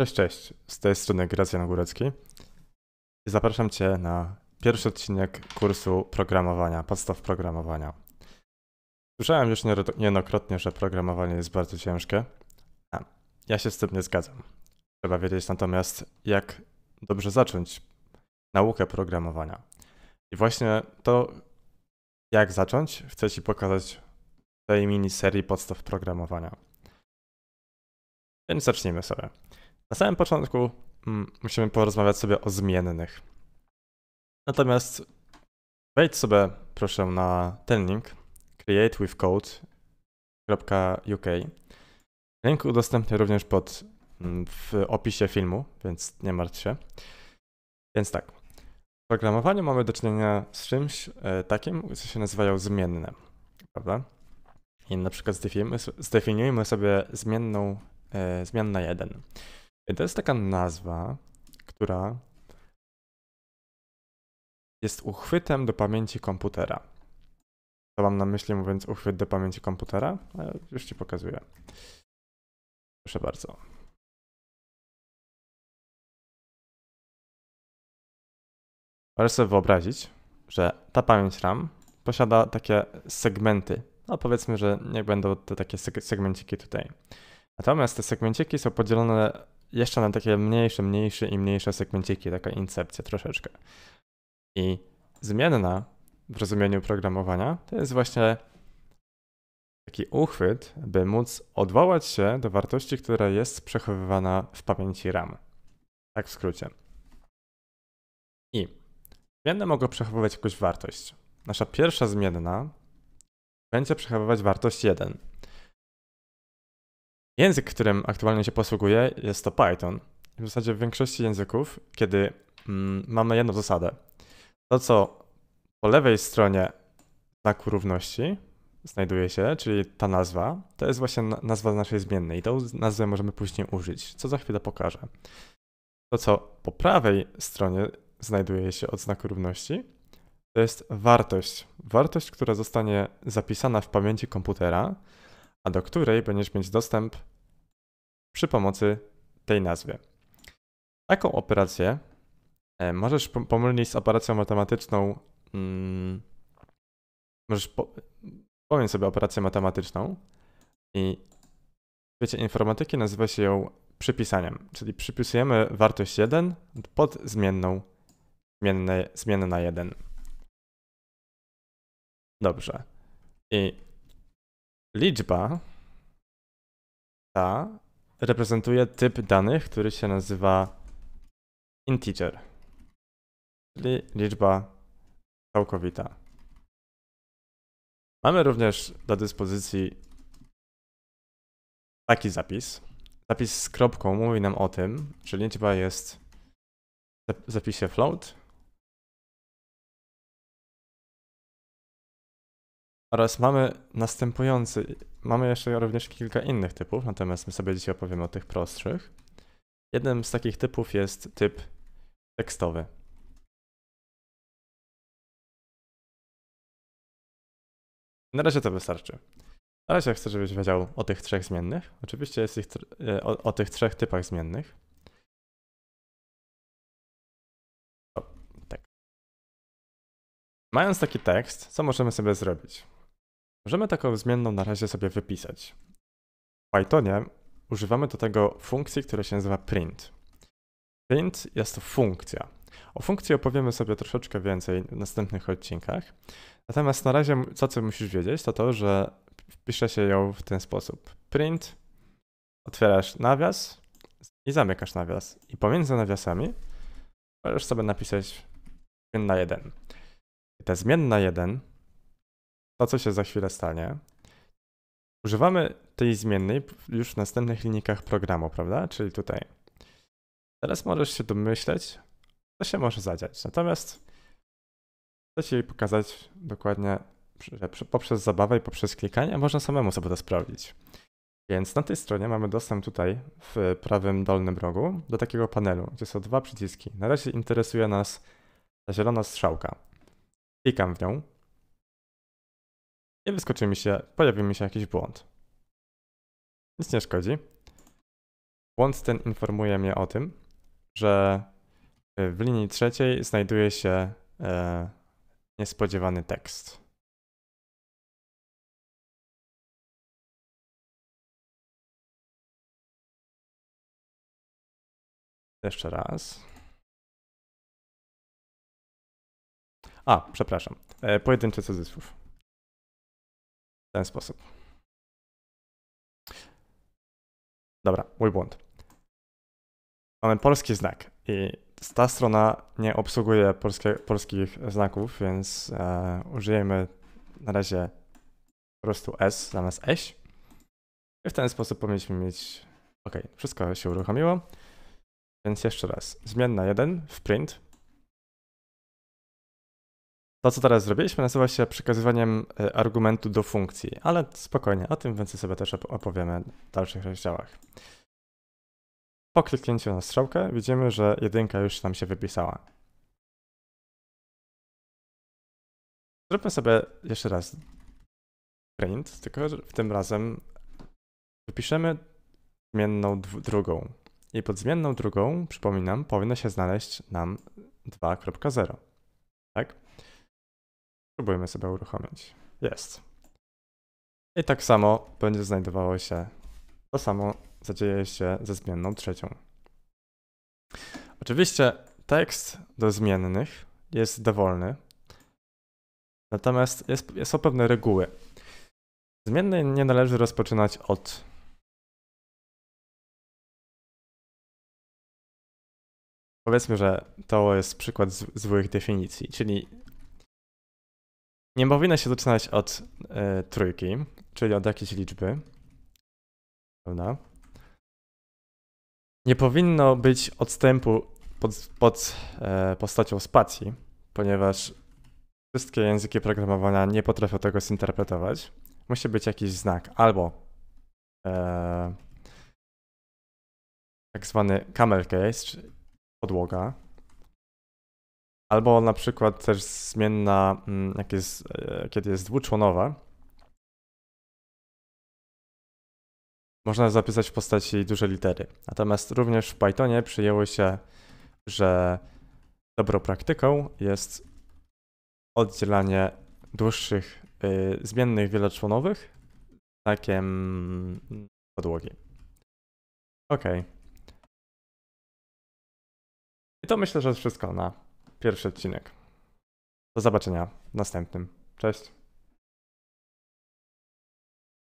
Cześć, cześć. Z tej strony Gracjan Górecki. Zapraszam Cię na pierwszy odcinek kursu programowania, podstaw programowania. Słyszałem już niejednokrotnie, że programowanie jest bardzo ciężkie. Ja się z tym nie zgadzam. Trzeba wiedzieć natomiast, jak dobrze zacząć naukę programowania. I właśnie to, jak zacząć, chcę Ci pokazać w tej miniserii podstaw programowania. Więc zacznijmy sobie. Na samym początku mm, musimy porozmawiać sobie o zmiennych. Natomiast wejdź sobie proszę na ten link createwithcode.uk Link udostępnię również pod mm, w opisie filmu, więc nie martw się. Więc tak, w programowaniu mamy do czynienia z czymś e, takim, co się nazywają zmienne, prawda? I na przykład zdefiniujmy, sobie zmienną, zmienna zmianna 1. To jest taka nazwa, która jest uchwytem do pamięci komputera. Co mam na myśli mówiąc uchwyt do pamięci komputera? E, już Ci pokazuję. Proszę bardzo. Możesz sobie wyobrazić, że ta pamięć RAM posiada takie segmenty. No powiedzmy, że nie będą te takie segmenciki tutaj. Natomiast te segmenciki są podzielone jeszcze na takie mniejsze, mniejsze i mniejsze segmenciki, taka incepcja troszeczkę. I zmienna w rozumieniu programowania to jest właśnie taki uchwyt, by móc odwołać się do wartości, która jest przechowywana w pamięci RAM. Tak w skrócie. I zmienne mogą przechowywać jakąś wartość. Nasza pierwsza zmienna będzie przechowywać wartość 1. Język, którym aktualnie się posługuję, jest to Python. W zasadzie w większości języków, kiedy mm, mamy jedną zasadę. To, co po lewej stronie znaku równości znajduje się, czyli ta nazwa, to jest właśnie nazwa naszej zmiennej i tą nazwę możemy później użyć, co za chwilę pokażę. To, co po prawej stronie znajduje się od znaku równości, to jest wartość. Wartość, która zostanie zapisana w pamięci komputera, a do której będziesz mieć dostęp przy pomocy tej nazwy. Taką operację e, możesz pomylić z operacją matematyczną. Mm, możesz po, powiem sobie operację matematyczną i w informatyki nazywa się ją przypisaniem, czyli przypisujemy wartość 1 pod zmienną zmienne, na 1. Dobrze. I Liczba ta reprezentuje typ danych, który się nazywa integer, czyli liczba całkowita. Mamy również do dyspozycji taki zapis. Zapis z kropką mówi nam o tym, że liczba jest w zapisie float Oraz mamy następujący, mamy jeszcze również kilka innych typów, natomiast my sobie dzisiaj opowiemy o tych prostszych. Jednym z takich typów jest typ tekstowy. Na razie to wystarczy. Na razie chcę, żebyś wiedział o tych trzech zmiennych. Oczywiście jest ich e, o, o tych trzech typach zmiennych. O, tak. Mając taki tekst, co możemy sobie zrobić? Możemy taką zmienną na razie sobie wypisać. W Pythonie używamy do tego funkcji, która się nazywa print. Print jest to funkcja. O funkcji opowiemy sobie troszeczkę więcej w następnych odcinkach. Natomiast na razie co co musisz wiedzieć, to to, że wpisze się ją w ten sposób. Print, otwierasz nawias i zamykasz nawias. I pomiędzy nawiasami możesz sobie napisać zmienna 1. I ta zmienna 1 to, co się za chwilę stanie. Używamy tej zmiennej już w następnych linijkach programu, prawda? Czyli tutaj. Teraz możesz się domyśleć, co się może zadziać. Natomiast chcę Ci pokazać dokładnie, że poprzez zabawę i poprzez klikanie można samemu sobie to sprawdzić. Więc na tej stronie mamy dostęp tutaj w prawym dolnym rogu do takiego panelu, gdzie są dwa przyciski. Na razie interesuje nas ta zielona strzałka. Klikam w nią, i wyskoczy mi się, pojawił mi się jakiś błąd. Nic nie szkodzi. Błąd ten informuje mnie o tym, że e, w linii trzeciej znajduje się e, niespodziewany tekst. Jeszcze raz. A, przepraszam. E, pojedynczy cudzysłów. W ten sposób. Dobra, mój błąd. Mamy polski znak i ta strona nie obsługuje polskie, polskich znaków, więc e, użyjemy na razie po prostu S zamiast eś. I w ten sposób powinniśmy mieć... Ok, wszystko się uruchomiło. Więc jeszcze raz. Zmienna 1 w print to, co teraz zrobiliśmy, nazywa się przekazywaniem e, argumentu do funkcji, ale spokojnie, o tym więcej sobie też opowiemy w dalszych rozdziałach. Po kliknięciu na strzałkę widzimy, że jedynka już nam się wypisała. Zróbmy sobie jeszcze raz print, tylko w tym razem wypiszemy zmienną drugą. I pod zmienną drugą, przypominam, powinno się znaleźć nam 2.0. Tak? Spróbujmy sobie uruchomić. Jest. I tak samo będzie znajdowało się, to samo zadzieje się ze zmienną trzecią. Oczywiście tekst do zmiennych jest dowolny, natomiast jest, są pewne reguły. Zmienny nie należy rozpoczynać od Powiedzmy, że to jest przykład z złych definicji, czyli nie powinno się zaczynać od e, trójki, czyli od jakiejś liczby. Prawda? Nie powinno być odstępu pod, pod e, postacią spacji, ponieważ wszystkie języki programowania nie potrafią tego zinterpretować. Musi być jakiś znak albo y, tak zwany camel case, podłoga, Albo na przykład też zmienna, mm, jak jest, e, kiedy jest dwuczłonowa, można zapisać w postaci duże litery. Natomiast również w Pythonie przyjęło się, że dobrą praktyką jest oddzielanie dłuższych y, zmiennych wieloczłonowych znakiem podłogi. Ok. I to myślę, że wszystko na pierwszy odcinek. Do zobaczenia w następnym. Cześć.